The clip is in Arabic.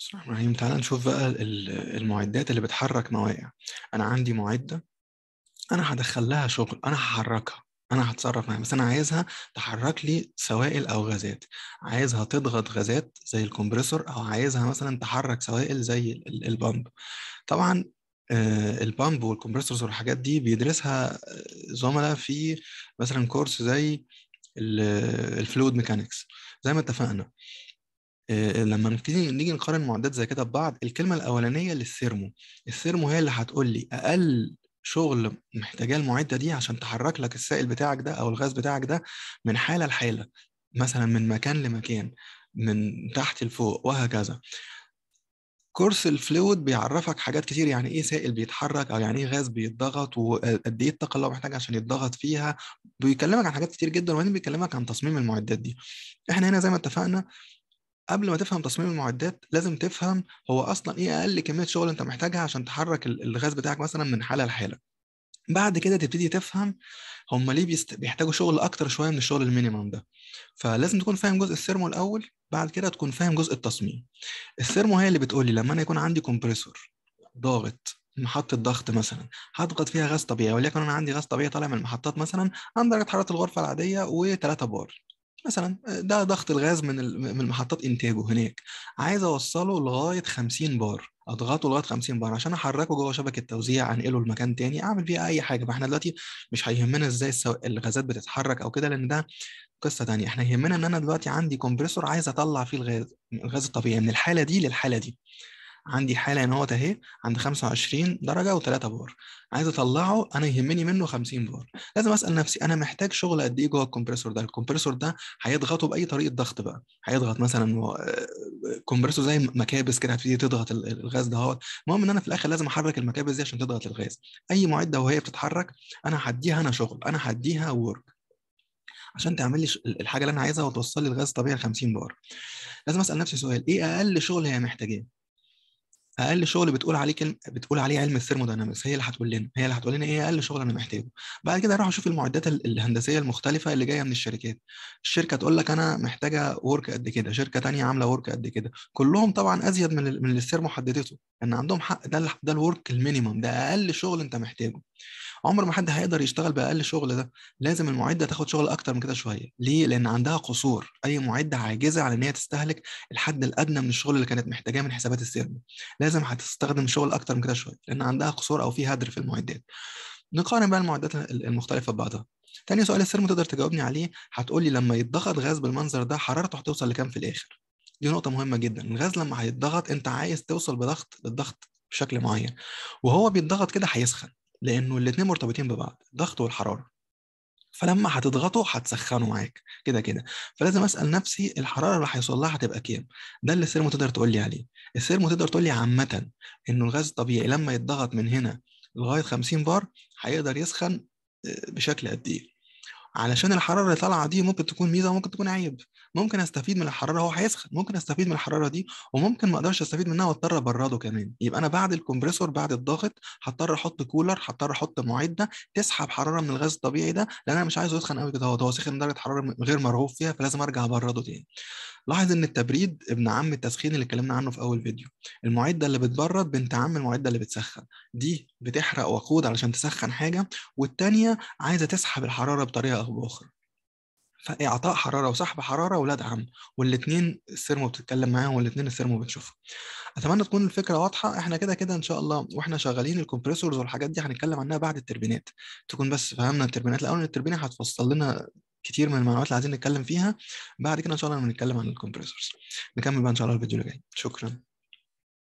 بسم الله الرحمن الرحيم تعالى نشوف بقى المعدات اللي بتحرك مواقع انا عندي معده انا هدخل لها شغل انا هحركها انا هتصرف معاها بس انا عايزها تحرك لي سوائل او غازات عايزها تضغط غازات زي الكمبريسور او عايزها مثلا تحرك سوائل زي البامب طبعا آه، البامب والكمبريسورز والحاجات دي بيدرسها آه، زملاء في مثلا كورس زي الفلويد ميكانكس زي ما اتفقنا آه، لما نبتدي نيجي نقارن معدات زي كده ببعض الكلمه الاولانيه للثيرمو الثيرمو هي اللي هتقول لي اقل شغل محتاجاه المعده دي عشان تحرك لك السائل بتاعك ده او الغاز بتاعك ده من حاله لحاله مثلا من مكان لمكان من تحت لفوق وهكذا كورس الفلويد بيعرفك حاجات كتير يعني ايه سائل بيتحرك او يعني ايه غاز بيتضغط وقد ايه الطاقه اللي هو محتاج عشان يتضغط فيها بيكلمك عن حاجات كتير جدا وبعدين بيكلمك عن تصميم المعدات دي احنا هنا زي ما اتفقنا قبل ما تفهم تصميم المعدات لازم تفهم هو اصلا ايه اقل كميه شغل انت محتاجها عشان تحرك الغاز بتاعك مثلا من حاله لحاله بعد كده تبتدي تفهم هم ليه بيست... بيحتاجوا شغل اكتر شويه من الشغل المينيمم ده فلازم تكون فاهم جزء السيرمو الاول بعد كده تكون فاهم جزء التصميم السيرمو هي اللي بتقول لي لما انا يكون عندي كومبريسور ضاغط محطة ضغط مثلا هضغط فيها غاز طبيعي وليكن انا عندي غاز طبيعي طالع من المحطات مثلا عند درجة حرارة الغرفة العادية و3 بار مثلا ده ضغط الغاز من من محطات انتاجه هناك عايز اوصله لغايه 50 بار اضغطه لغايه 50 بار عشان احركه جوه شبكه توزيع انقله لمكان تاني اعمل بيه اي حاجه فاحنا دلوقتي مش هيهمنا ازاي الغازات بتتحرك او كده لان ده قصه تانية احنا يهمنا ان انا دلوقتي عندي كومبريسور عايز اطلع فيه الغاز الغاز الطبيعي من الحاله دي للحاله دي عندي حاله ان هو اهي عند 25 درجه و3 بار عايز اطلعه انا يهمني منه 50 بار لازم اسال نفسي انا محتاج شغل قد ايه جوه الكمبريسور ده الكمبريسور ده هيضغطه باي طريقه ضغط بقى هيضغط مثلا كومبريسور زي مكابس كده هتبتدي تضغط الغاز ده اهوت المهم ان انا في الاخر لازم احرك المكابس دي عشان تضغط الغاز اي معده وهي بتتحرك انا هديها انا شغل انا هديها ورك عشان تعمل لي الحاجه اللي انا عايزها وتوصل لي الغاز طبيعي 50 بار لازم اسال نفسي سؤال ايه اقل شغل هي محتاجاه اقل شغل بتقول عليه كلمه بتقول عليه علم الثيرموداينامكس هي اللي هتقول لنا هي اللي هتقول لنا ايه اقل شغل انا محتاجه بعد كده اروح اشوف المعدات الهندسيه المختلفه اللي جايه من الشركات الشركه تقول لك انا محتاجه ورك قد كده شركه ثانيه عامله ورك قد كده كلهم طبعا ازيد من من الثيرمو حددته ان عندهم حق ده ده الورك المينيمم ده اقل شغل انت محتاجه عمر ما حد هيقدر يشتغل باقل شغل ده لازم المعده تاخد شغل اكتر من كده شويه ليه لان عندها قصور اي معده عاجزه على ان هي تستهلك الحد الادنى من الشغل اللي كانت محتاجاه من حسابات السيرم لازم هتستخدم شغل اكتر من كده شويه لان عندها قصور او في هدر في المعدات نقارن بقى المعدات المختلفه ببعضها تاني سؤال السيرم تقدر تجاوبني عليه هتقول لي لما يتضغط غاز بالمنظر ده حرارته هتوصل لكام في الاخر دي نقطة مهمة جدا، الغاز لما هيتضغط أنت عايز توصل بضغط للضغط بشكل معين وهو بيتضغط كده هيسخن لانه الاثنين مرتبطين ببعض الضغط والحراره فلما هتضغطه هتسخنه معاك كده كده فلازم اسال نفسي الحراره اللي هيوصل لها هتبقى كام ده اللي السيرمو تقدر تقول لي عليه السيرمو تقدر تقول لي عامه انه الغاز الطبيعي لما يتضغط من هنا لغايه 50 بار هيقدر يسخن آه، بشكل قد ايه علشان الحراره اللي طالعه دي ممكن تكون ميزه وممكن تكون عيب ممكن استفيد من الحراره هو هيسخن ممكن استفيد من الحراره دي وممكن ما اقدرش استفيد منها واضطر ابرده كمان يبقى انا بعد الكمبريسور بعد الضغط هضطر احط كولر هضطر احط معده تسحب حراره من الغاز الطبيعي ده لان انا مش عايزه يسخن قوي كده هو سخن درجه حراره غير مرغوب فيها فلازم ارجع ابرده تاني لاحظ ان التبريد ابن عم التسخين اللي اتكلمنا عنه في اول فيديو المعده اللي بتبرد بنت عم المعده اللي بتسخن دي بتحرق وقود علشان تسخن حاجة والتانية عايزة تسحب الحرارة بطريقة أو بأخرى فإعطاء حرارة وسحب حرارة ولاد عم والاتنين السيرمو بتتكلم معاهم والاتنين السيرمو بتشوفهم أتمنى تكون الفكرة واضحة إحنا كده كده إن شاء الله وإحنا شغالين الكمبريسورز والحاجات دي هنتكلم عنها بعد التربينات تكون بس فهمنا التربينات الأول التربينة هتفصل لنا كتير من المعلومات اللي عايزين نتكلم فيها بعد كده إن شاء الله هنتكلم عن الكمبريسورز نكمل بقى إن شاء الله الفيديو اللي جاي شكرا